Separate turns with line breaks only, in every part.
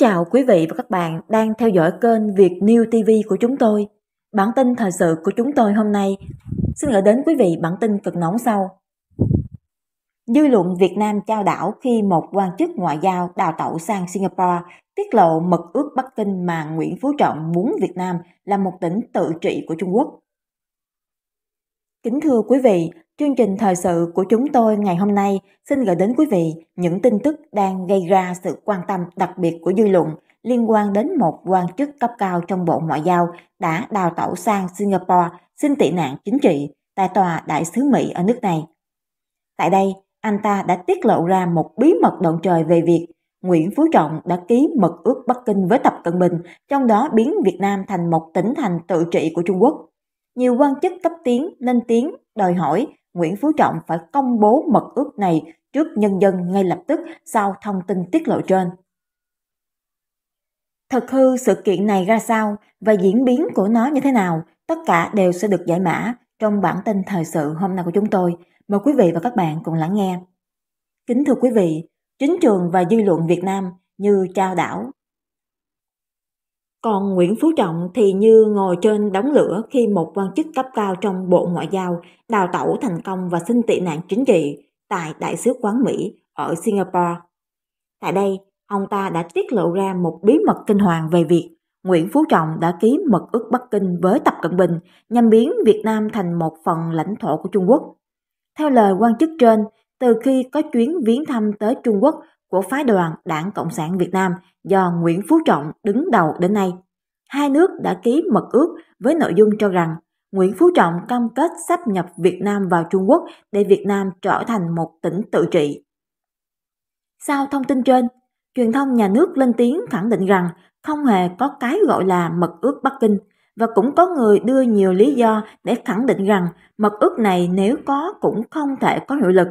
chào quý vị và các bạn đang theo dõi kênh Việt New TV của chúng tôi. Bản tin thời sự của chúng tôi hôm nay xin gửi đến quý vị bản tin cực nóng sau. Dư luận Việt Nam trao đảo khi một quan chức ngoại giao đào tẩu sang Singapore tiết lộ mật ước Bắc Kinh mà Nguyễn Phú Trọng muốn Việt Nam là một tỉnh tự trị của Trung Quốc. Kính thưa quý vị, chương trình thời sự của chúng tôi ngày hôm nay xin gửi đến quý vị những tin tức đang gây ra sự quan tâm đặc biệt của dư luận liên quan đến một quan chức cấp cao trong Bộ Ngoại giao đã đào tẩu sang Singapore xin tị nạn chính trị tại tòa đại sứ Mỹ ở nước này. Tại đây, anh ta đã tiết lộ ra một bí mật động trời về việc Nguyễn Phú Trọng đã ký mật ước Bắc Kinh với Tập Cận Bình, trong đó biến Việt Nam thành một tỉnh thành tự trị của Trung Quốc nhiều quan chức cấp tiến lên tiếng đòi hỏi Nguyễn Phú Trọng phải công bố mật ước này trước nhân dân ngay lập tức sau thông tin tiết lộ trên. Thực hư sự kiện này ra sao và diễn biến của nó như thế nào, tất cả đều sẽ được giải mã trong bản tin thời sự hôm nay của chúng tôi. Mời quý vị và các bạn cùng lắng nghe. Kính thưa quý vị, chính trường và dư luận Việt Nam như trao đảo, còn Nguyễn Phú Trọng thì như ngồi trên đống lửa khi một quan chức cấp cao trong Bộ Ngoại giao đào tẩu thành công và xin tị nạn chính trị tại Đại sứ quán Mỹ ở Singapore. Tại đây, ông ta đã tiết lộ ra một bí mật kinh hoàng về việc Nguyễn Phú Trọng đã ký mật ước Bắc Kinh với Tập Cận Bình nhằm biến Việt Nam thành một phần lãnh thổ của Trung Quốc. Theo lời quan chức trên, từ khi có chuyến viếng thăm tới Trung Quốc của phái đoàn Đảng Cộng sản Việt Nam do Nguyễn Phú Trọng đứng đầu đến nay. Hai nước đã ký mật ước với nội dung cho rằng Nguyễn Phú Trọng cam kết sắp nhập Việt Nam vào Trung Quốc để Việt Nam trở thành một tỉnh tự trị. Sau thông tin trên, truyền thông nhà nước lên tiếng khẳng định rằng không hề có cái gọi là mật ước Bắc Kinh và cũng có người đưa nhiều lý do để khẳng định rằng mật ước này nếu có cũng không thể có hiệu lực.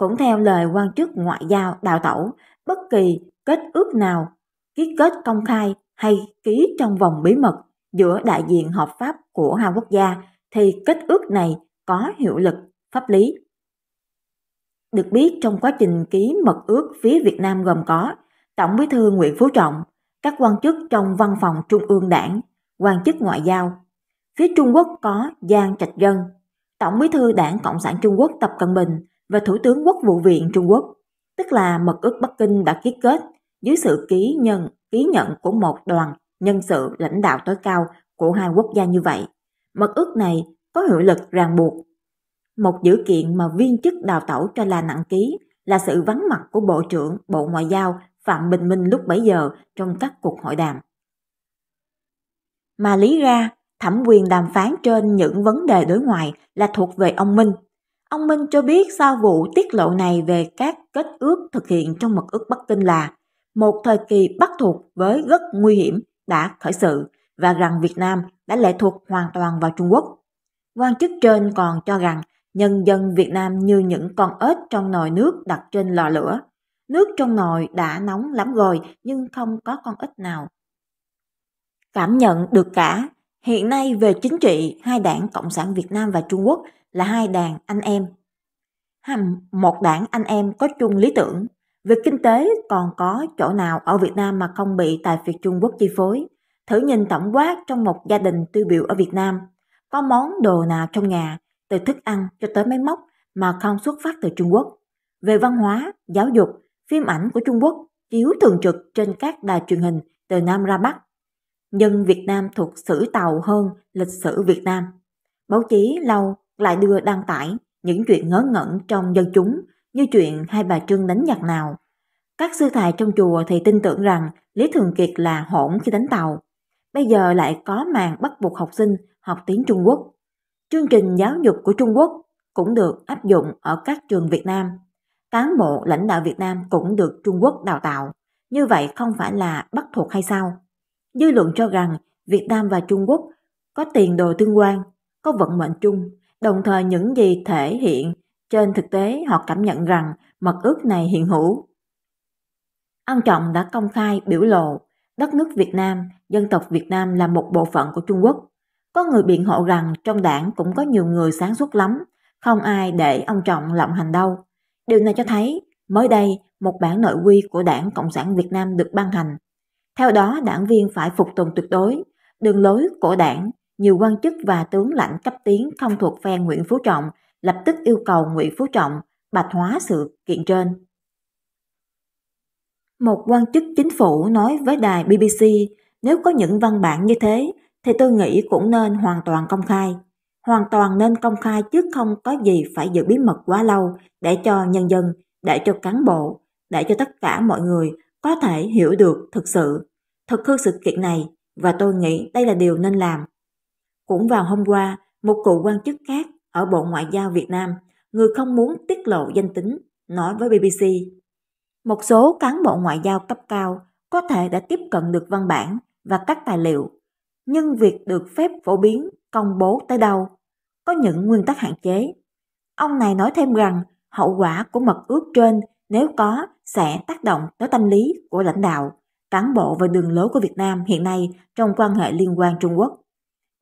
Cũng theo lời quan chức ngoại giao đào tẩu, bất kỳ kết ước nào, ký kết công khai hay ký trong vòng bí mật giữa đại diện hợp pháp của hai quốc gia thì kết ước này có hiệu lực pháp lý. Được biết trong quá trình ký mật ước phía Việt Nam gồm có Tổng Bí thư Nguyễn Phú Trọng, các quan chức trong văn phòng Trung ương Đảng, quan chức ngoại giao. Phía Trung Quốc có Giang Trạch Dân, Tổng Bí thư Đảng Cộng sản Trung Quốc Tập Cận Bình và Thủ tướng Quốc vụ viện Trung Quốc, tức là mật ước Bắc Kinh đã ký kết dưới sự ký nhận, ký nhận của một đoàn nhân sự lãnh đạo tối cao của hai quốc gia như vậy. Mật ước này có hiệu lực ràng buộc. Một dữ kiện mà viên chức đào tẩu cho là nặng ký là sự vắng mặt của Bộ trưởng Bộ Ngoại giao Phạm Bình Minh lúc bấy giờ trong các cuộc hội đàm. Mà lý ra, thẩm quyền đàm phán trên những vấn đề đối ngoại là thuộc về ông Minh Ông Minh cho biết sau vụ tiết lộ này về các kết ước thực hiện trong mật ước Bắc Kinh là một thời kỳ bắt thuộc với rất nguy hiểm đã khởi sự và rằng Việt Nam đã lệ thuộc hoàn toàn vào Trung Quốc. Quan chức trên còn cho rằng nhân dân Việt Nam như những con ếch trong nồi nước đặt trên lò lửa. Nước trong nồi đã nóng lắm rồi nhưng không có con ếch nào. Cảm nhận được cả, hiện nay về chính trị, hai đảng Cộng sản Việt Nam và Trung Quốc – là hai đàn anh em. Một đảng anh em có chung lý tưởng, về kinh tế còn có chỗ nào ở Việt Nam mà không bị tài phiệt Trung Quốc chi phối. Thử nhìn tổng quát trong một gia đình tiêu biểu ở Việt Nam, có món đồ nào trong nhà, từ thức ăn cho tới máy móc mà không xuất phát từ Trung Quốc. Về văn hóa, giáo dục, phim ảnh của Trung Quốc chiếu thường trực trên các đài truyền hình từ Nam ra Bắc. Nhân Việt Nam thuộc sử Tàu hơn lịch sử Việt Nam. Báo chí lâu lại đưa đăng tải những chuyện ngớ ngẩn trong dân chúng như chuyện hai bà Trưng đánh giặc nào. Các sư thầy trong chùa thì tin tưởng rằng Lý Thường Kiệt là hỗn khi đánh tàu. Bây giờ lại có màn bắt buộc học sinh học tiếng Trung Quốc. Chương trình giáo dục của Trung Quốc cũng được áp dụng ở các trường Việt Nam. Cán bộ lãnh đạo Việt Nam cũng được Trung Quốc đào tạo. Như vậy không phải là bắt thuộc hay sao? Dư luận cho rằng Việt Nam và Trung Quốc có tiền đồ tương quan, có vận mệnh chung Đồng thời những gì thể hiện trên thực tế họ cảm nhận rằng mật ước này hiện hữu. Ông Trọng đã công khai biểu lộ đất nước Việt Nam, dân tộc Việt Nam là một bộ phận của Trung Quốc. Có người biện hộ rằng trong đảng cũng có nhiều người sáng suốt lắm, không ai để ông Trọng lộng hành đâu. Điều này cho thấy, mới đây, một bản nội quy của Đảng Cộng sản Việt Nam được ban hành. Theo đó, đảng viên phải phục tùng tuyệt đối, đường lối của đảng nhiều quan chức và tướng lãnh cấp tiến không thuộc phe Nguyễn Phú Trọng lập tức yêu cầu Nguyễn Phú Trọng bạch hóa sự kiện trên. Một quan chức chính phủ nói với đài BBC nếu có những văn bản như thế thì tôi nghĩ cũng nên hoàn toàn công khai. Hoàn toàn nên công khai chứ không có gì phải giữ bí mật quá lâu để cho nhân dân, để cho cán bộ, để cho tất cả mọi người có thể hiểu được thực sự, thực hư sự kiện này và tôi nghĩ đây là điều nên làm cũng vào hôm qua, một cựu quan chức khác ở Bộ Ngoại giao Việt Nam, người không muốn tiết lộ danh tính, nói với BBC. Một số cán bộ ngoại giao cấp cao có thể đã tiếp cận được văn bản và các tài liệu, nhưng việc được phép phổ biến, công bố tới đâu, có những nguyên tắc hạn chế. Ông này nói thêm rằng hậu quả của mật ước trên nếu có sẽ tác động tới tâm lý của lãnh đạo, cán bộ và đường lối của Việt Nam hiện nay trong quan hệ liên quan Trung Quốc.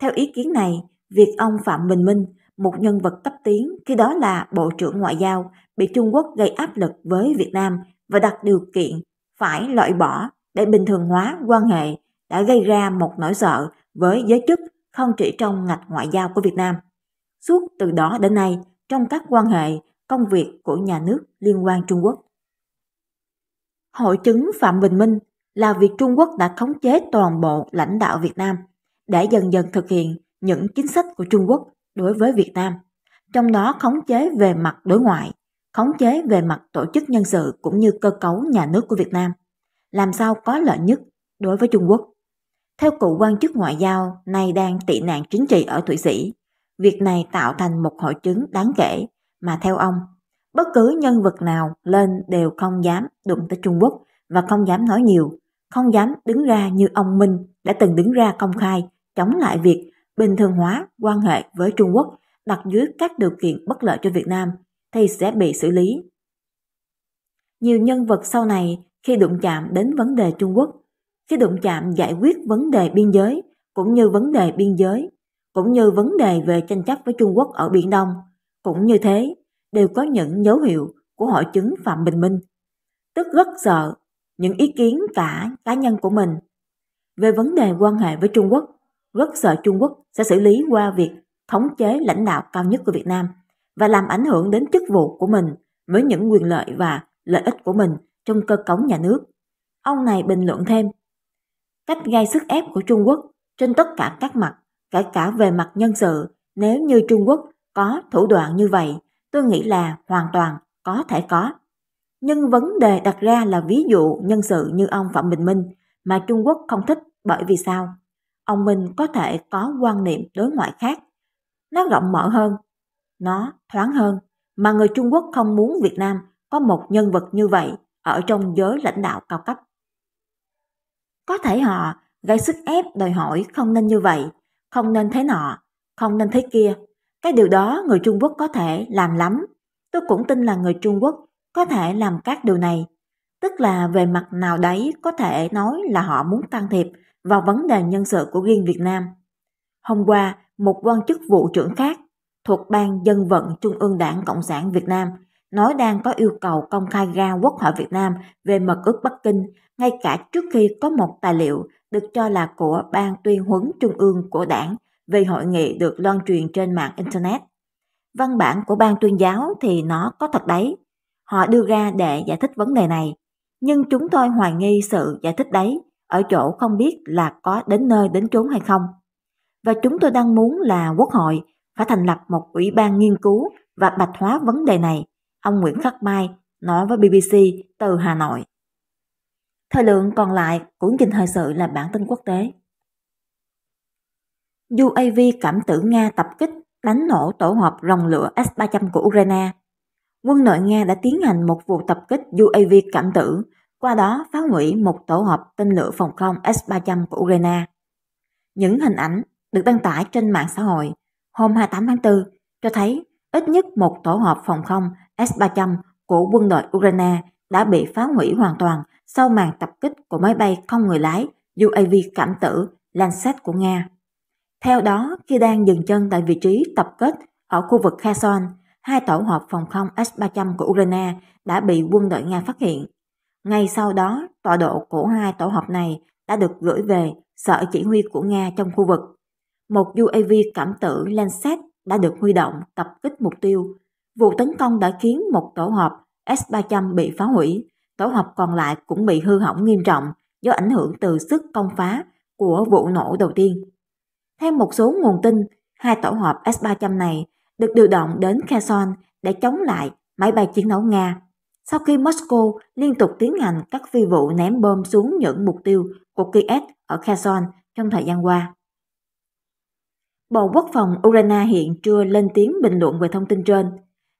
Theo ý kiến này, việc ông Phạm Bình Minh, một nhân vật cấp tiến khi đó là Bộ trưởng Ngoại giao, bị Trung Quốc gây áp lực với Việt Nam và đặt điều kiện phải loại bỏ để bình thường hóa quan hệ đã gây ra một nỗi sợ với giới chức không chỉ trong ngành ngoại giao của Việt Nam. Suốt từ đó đến nay, trong các quan hệ, công việc của nhà nước liên quan Trung Quốc. Hội chứng Phạm Bình Minh là việc Trung Quốc đã khống chế toàn bộ lãnh đạo Việt Nam để dần dần thực hiện những chính sách của Trung Quốc đối với Việt Nam, trong đó khống chế về mặt đối ngoại, khống chế về mặt tổ chức nhân sự cũng như cơ cấu nhà nước của Việt Nam, làm sao có lợi nhất đối với Trung Quốc. Theo cựu quan chức ngoại giao nay đang tị nạn chính trị ở Thụy Sĩ, việc này tạo thành một hội chứng đáng kể mà theo ông, bất cứ nhân vật nào lên đều không dám đụng tới Trung Quốc và không dám nói nhiều, không dám đứng ra như ông Minh đã từng đứng ra công khai chống lại việc bình thường hóa quan hệ với Trung Quốc đặt dưới các điều kiện bất lợi cho Việt Nam thì sẽ bị xử lý. Nhiều nhân vật sau này khi đụng chạm đến vấn đề Trung Quốc, khi đụng chạm giải quyết vấn đề biên giới cũng như vấn đề biên giới, cũng như vấn đề về tranh chấp với Trung Quốc ở Biển Đông, cũng như thế, đều có những dấu hiệu của hội chứng Phạm Bình Minh, tức rất sợ những ý kiến cả cá nhân của mình về vấn đề quan hệ với Trung Quốc rất sợ Trung Quốc sẽ xử lý qua việc thống chế lãnh đạo cao nhất của Việt Nam và làm ảnh hưởng đến chức vụ của mình với những quyền lợi và lợi ích của mình trong cơ cấu nhà nước. Ông này bình luận thêm, cách gây sức ép của Trung Quốc trên tất cả các mặt, kể cả về mặt nhân sự, nếu như Trung Quốc có thủ đoạn như vậy, tôi nghĩ là hoàn toàn có thể có. Nhưng vấn đề đặt ra là ví dụ nhân sự như ông Phạm Bình Minh mà Trung Quốc không thích bởi vì sao? ông Minh có thể có quan niệm đối ngoại khác. Nó rộng mở hơn, nó thoáng hơn, mà người Trung Quốc không muốn Việt Nam có một nhân vật như vậy ở trong giới lãnh đạo cao cấp. Có thể họ gây sức ép đòi hỏi không nên như vậy, không nên thế nọ, không nên thế kia. Cái điều đó người Trung Quốc có thể làm lắm. Tôi cũng tin là người Trung Quốc có thể làm các điều này. Tức là về mặt nào đấy có thể nói là họ muốn can thiệp vào vấn đề nhân sự của riêng Việt Nam. Hôm qua, một quan chức vụ trưởng khác thuộc Ban Dân vận Trung ương Đảng Cộng sản Việt Nam nói đang có yêu cầu công khai ra Quốc hội Việt Nam về mật ước Bắc Kinh ngay cả trước khi có một tài liệu được cho là của Ban tuyên huấn Trung ương của đảng về hội nghị được loan truyền trên mạng Internet. Văn bản của ban tuyên giáo thì nó có thật đấy. Họ đưa ra để giải thích vấn đề này. Nhưng chúng tôi hoài nghi sự giải thích đấy ở chỗ không biết là có đến nơi đến chốn hay không. Và chúng tôi đang muốn là Quốc hội phải thành lập một ủy ban nghiên cứu và bạch hóa vấn đề này, ông Nguyễn Khắc Mai nói với BBC từ Hà Nội. Thời lượng còn lại của trình thời sự là bản tin quốc tế. UAV cảm tử Nga tập kích đánh nổ tổ hợp rồng lửa S-300 của Ukraine. Quân đội Nga đã tiến hành một vụ tập kích UAV cảm tử qua đó phá hủy một tổ hợp tên lửa phòng không S-300 của Ukraine. Những hình ảnh được đăng tải trên mạng xã hội hôm 28 tháng 4 cho thấy ít nhất một tổ hợp phòng không S-300 của quân đội Ukraine đã bị phá hủy hoàn toàn sau màn tập kích của máy bay không người lái UAV cảm tử Lancet của Nga. Theo đó, khi đang dừng chân tại vị trí tập kết ở khu vực Kherson, hai tổ hợp phòng không S-300 của Ukraine đã bị quân đội Nga phát hiện ngay sau đó, tọa độ của hai tổ hợp này đã được gửi về sở chỉ huy của Nga trong khu vực. Một UAV cảm tử Lancet đã được huy động tập kích mục tiêu. Vụ tấn công đã khiến một tổ hợp S-300 bị phá hủy, tổ hợp còn lại cũng bị hư hỏng nghiêm trọng do ảnh hưởng từ sức công phá của vụ nổ đầu tiên. Theo một số nguồn tin, hai tổ hợp S-300 này được điều động đến Kherson để chống lại máy bay chiến đấu Nga sau khi Moscow liên tục tiến hành các phi vụ ném bom xuống những mục tiêu của Kiev ở Kherson trong thời gian qua. Bộ Quốc phòng Ukraine hiện chưa lên tiếng bình luận về thông tin trên.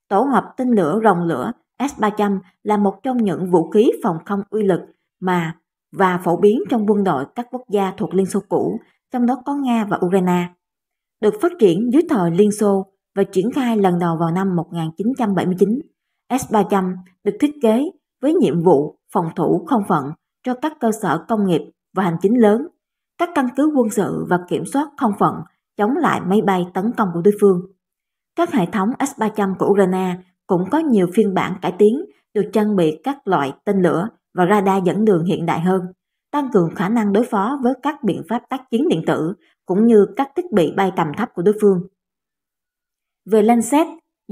Tổ hợp tên lửa rồng lửa S-300 là một trong những vũ khí phòng không uy lực mà và phổ biến trong quân đội các quốc gia thuộc Liên Xô cũ, trong đó có Nga và Ukraine. Được phát triển dưới thời Liên Xô và triển khai lần đầu vào năm 1979 S300 được thiết kế với nhiệm vụ phòng thủ không phận cho các cơ sở công nghiệp và hành chính lớn, các căn cứ quân sự và kiểm soát không phận chống lại máy bay tấn công của đối phương. Các hệ thống S-300 của Ukraine cũng có nhiều phiên bản cải tiến được trang bị các loại tên lửa và radar dẫn đường hiện đại hơn, tăng cường khả năng đối phó với các biện pháp tác chiến điện tử cũng như các thiết bị bay tầm thấp của đối phương. Về Lancet,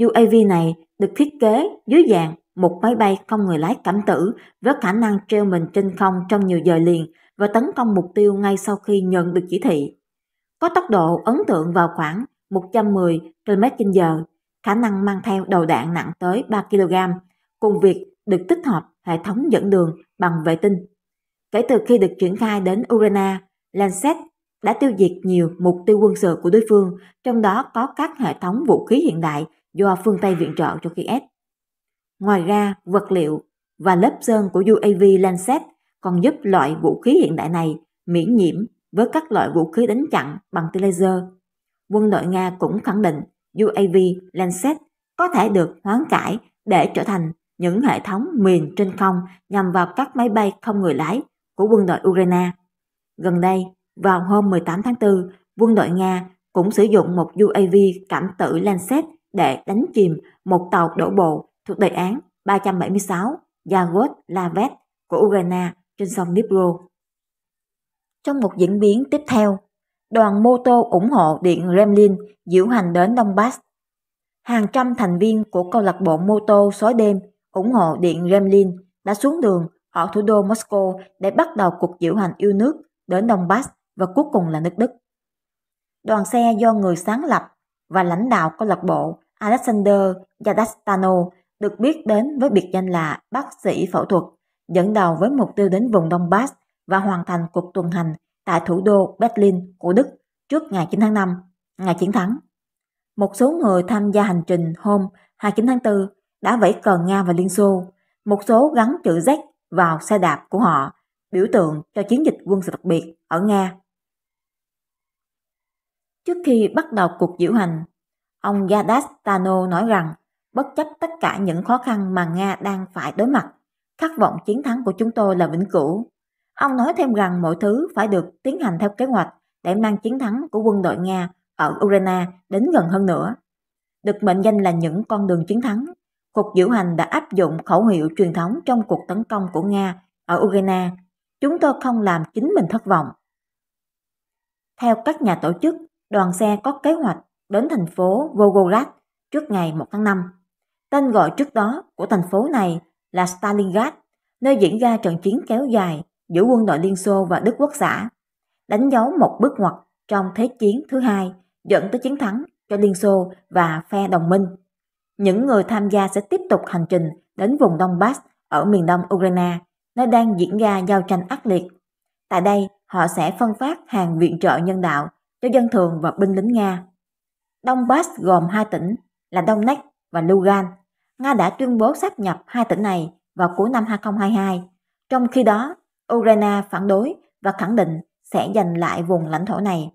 UAV này được thiết kế dưới dạng một máy bay không người lái cảm tử với khả năng treo mình trên không trong nhiều giờ liền và tấn công mục tiêu ngay sau khi nhận được chỉ thị. Có tốc độ ấn tượng vào khoảng 110 km/h, khả năng mang theo đầu đạn nặng tới 3 kg, cùng việc được tích hợp hệ thống dẫn đường bằng vệ tinh. Kể từ khi được triển khai đến Urana, Lancet đã tiêu diệt nhiều mục tiêu quân sự của đối phương, trong đó có các hệ thống vũ khí hiện đại do phương Tây viện trợ cho Kiev. Ngoài ra, vật liệu và lớp sơn của UAV Lancet còn giúp loại vũ khí hiện đại này miễn nhiễm với các loại vũ khí đánh chặn bằng tia laser. Quân đội Nga cũng khẳng định UAV Lancet có thể được hoán cải để trở thành những hệ thống mìn trên không nhằm vào các máy bay không người lái của quân đội Ukraine. Gần đây, vào hôm 18 tháng 4, quân đội Nga cũng sử dụng một UAV cảm tử Lancet để đánh chìm một tàu đổ bộ thuộc đề án 376 Yagod Lavet của Ukraine trên sông Dnipro. Trong một diễn biến tiếp theo, đoàn mô tô ủng hộ Điện Kremlin diễu hành đến Donbass. Hàng trăm thành viên của câu lạc bộ mô tô sói đêm ủng hộ Điện Kremlin đã xuống đường ở thủ đô Moscow để bắt đầu cuộc diễu hành yêu nước đến Donbass và cuối cùng là nước Đức. Đoàn xe do người sáng lập và lãnh đạo câu lạc bộ Alexander Gadastano được biết đến với biệt danh là bác sĩ phẫu thuật, dẫn đầu với mục tiêu đến vùng Donbass và hoàn thành cuộc tuần hành tại thủ đô Berlin của Đức trước ngày 9 tháng 5, ngày chiến thắng. Một số người tham gia hành trình hôm 29 tháng 4 đã vẫy cờ Nga và Liên Xô, một số gắn chữ Z vào xe đạp của họ, biểu tượng cho chiến dịch quân sự đặc biệt ở Nga. Trước khi bắt đầu cuộc diễu hành, Ông Yadastano nói rằng, bất chấp tất cả những khó khăn mà Nga đang phải đối mặt, khát vọng chiến thắng của chúng tôi là vĩnh cửu. Ông nói thêm rằng mọi thứ phải được tiến hành theo kế hoạch để mang chiến thắng của quân đội Nga ở Ukraine đến gần hơn nữa. Được mệnh danh là những con đường chiến thắng, cuộc Diễu Hành đã áp dụng khẩu hiệu truyền thống trong cuộc tấn công của Nga ở Ukraine. Chúng tôi không làm chính mình thất vọng. Theo các nhà tổ chức, đoàn xe có kế hoạch đến thành phố Volgograd trước ngày 1 tháng 5. Tên gọi trước đó của thành phố này là Stalingrad, nơi diễn ra trận chiến kéo dài giữa quân đội Liên Xô và Đức Quốc xã, đánh dấu một bước ngoặt trong Thế chiến thứ hai dẫn tới chiến thắng cho Liên Xô và phe đồng minh. Những người tham gia sẽ tiếp tục hành trình đến vùng Donbass ở miền đông Ukraine, nơi đang diễn ra giao tranh ác liệt. Tại đây, họ sẽ phân phát hàng viện trợ nhân đạo cho dân thường và binh lính Nga. Donbass gồm hai tỉnh là Donetsk và Lugan. Nga đã tuyên bố sáp nhập hai tỉnh này vào cuối năm 2022. Trong khi đó, Ukraine phản đối và khẳng định sẽ giành lại vùng lãnh thổ này.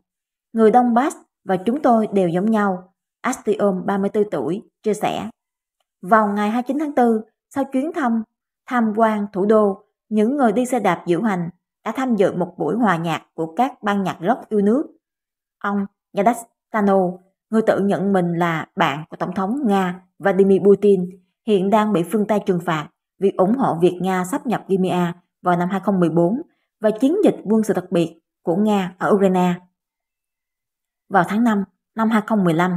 Người Donbass và chúng tôi đều giống nhau, Astiom 34 tuổi chia sẻ. Vào ngày 29 tháng 4, sau chuyến thăm tham quan thủ đô, những người đi xe đạp diễu hành đã tham dự một buổi hòa nhạc của các ban nhạc rock yêu nước. Ông Yadastano Người tự nhận mình là bạn của Tổng thống Nga Vladimir Putin hiện đang bị phương Tây trừng phạt vì ủng hộ việc Nga sắp nhập Crimea vào năm 2014 và chiến dịch quân sự đặc biệt của Nga ở Ukraine. Vào tháng 5 năm 2015,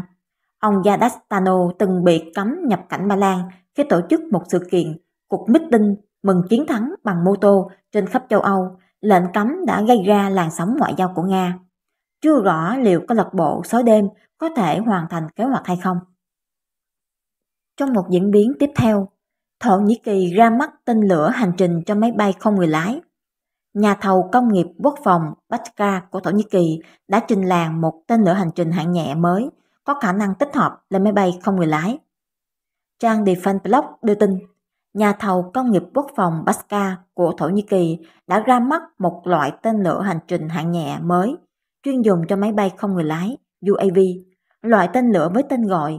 ông Yadastano từng bị cấm nhập cảnh Ba Lan khi tổ chức một sự kiện cuộc meeting mừng chiến thắng bằng mô tô trên khắp châu Âu. Lệnh cấm đã gây ra làn sóng ngoại giao của Nga. Chưa rõ liệu có lạc bộ sói đêm có thể hoàn thành kế hoạch hay không. Trong một diễn biến tiếp theo, Thổ Nhĩ Kỳ ra mắt tên lửa hành trình cho máy bay không người lái. Nhà thầu công nghiệp quốc phòng Bashka của Thổ Nhĩ Kỳ đã trình làng một tên lửa hành trình hạng nhẹ mới có khả năng tích hợp lên máy bay không người lái. Trang Defense Blog đưa tin, nhà thầu công nghiệp quốc phòng Bashka của Thổ Nhĩ Kỳ đã ra mắt một loại tên lửa hành trình hạng nhẹ mới chuyên dùng cho máy bay không người lái. UAV, loại tên lửa với tên gọi.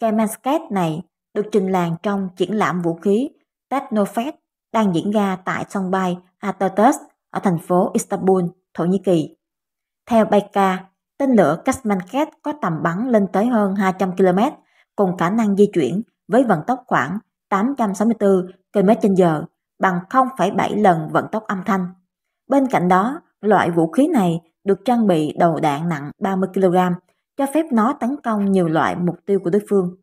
Kemansket này được trình làng trong triển lãm vũ khí Technofest đang diễn ra tại sân bay Atatürk ở thành phố Istanbul, Thổ Nhĩ Kỳ. Theo Baika, tên lửa Kasmanket có tầm bắn lên tới hơn 200 km cùng khả năng di chuyển với vận tốc khoảng 864 km h bằng 0,7 lần vận tốc âm thanh. Bên cạnh đó, loại vũ khí này được trang bị đầu đạn nặng 30kg, cho phép nó tấn công nhiều loại mục tiêu của đối phương.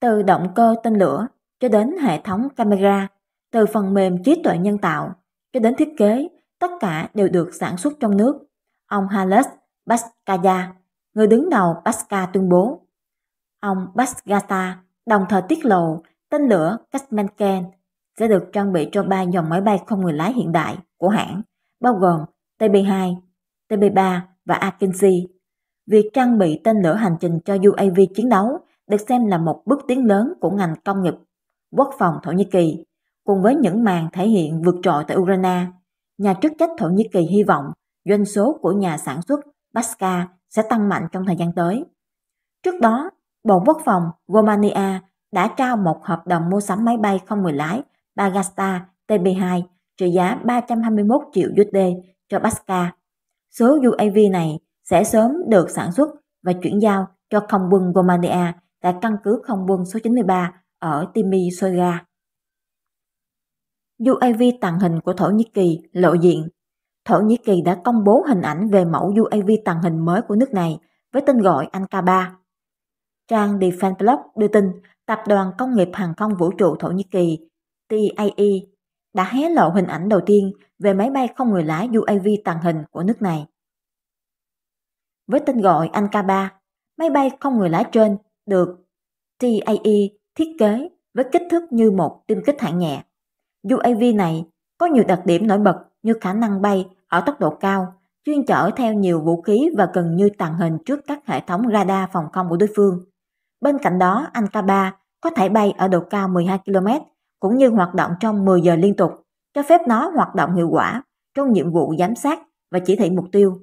Từ động cơ tên lửa cho đến hệ thống camera, từ phần mềm trí tuệ nhân tạo cho đến thiết kế, tất cả đều được sản xuất trong nước. Ông Halas Baskaya, người đứng đầu Baska tuyên bố. Ông Baskata đồng thời tiết lộ tên lửa Kasmenken sẽ được trang bị cho ba dòng máy bay không người lái hiện đại của hãng, bao gồm TB2, TB3 và Akinsi. Việc trang bị tên lửa hành trình cho UAV chiến đấu được xem là một bước tiến lớn của ngành công nghiệp quốc phòng Thổ Nhĩ Kỳ, cùng với những màn thể hiện vượt trội tại Ukraine. Nhà chức trách Thổ Nhĩ Kỳ hy vọng doanh số của nhà sản xuất Baska sẽ tăng mạnh trong thời gian tới. Trước đó, Bộ Quốc phòng Romania đã trao một hợp đồng mua sắm máy bay không người lái Bagasta TB2 trị giá 321 triệu USD cho Pascal. Số UAV này sẽ sớm được sản xuất và chuyển giao cho không quân Romania tại căn cứ không quân số 93 ở Timisoara. UAV tàng hình của Thổ Nhĩ Kỳ lộ diện Thổ Nhĩ Kỳ đã công bố hình ảnh về mẫu UAV tàng hình mới của nước này với tên gọi Ankara. Trang Defense Blog đưa tin Tập đoàn Công nghiệp Hàng không Vũ trụ Thổ Nhĩ Kỳ TAE đã hé lộ hình ảnh đầu tiên về máy bay không người lái UAV tàng hình của nước này. Với tên gọi Anka-3, máy bay không người lái trên được TAE thiết kế với kích thước như một tiêm kích hạng nhẹ. UAV này có nhiều đặc điểm nổi bật như khả năng bay ở tốc độ cao, chuyên chở theo nhiều vũ khí và gần như tàng hình trước các hệ thống radar phòng không của đối phương. Bên cạnh đó, Anka-3 có thể bay ở độ cao 12 km cũng như hoạt động trong 10 giờ liên tục, cho phép nó hoạt động hiệu quả trong nhiệm vụ giám sát và chỉ thị mục tiêu.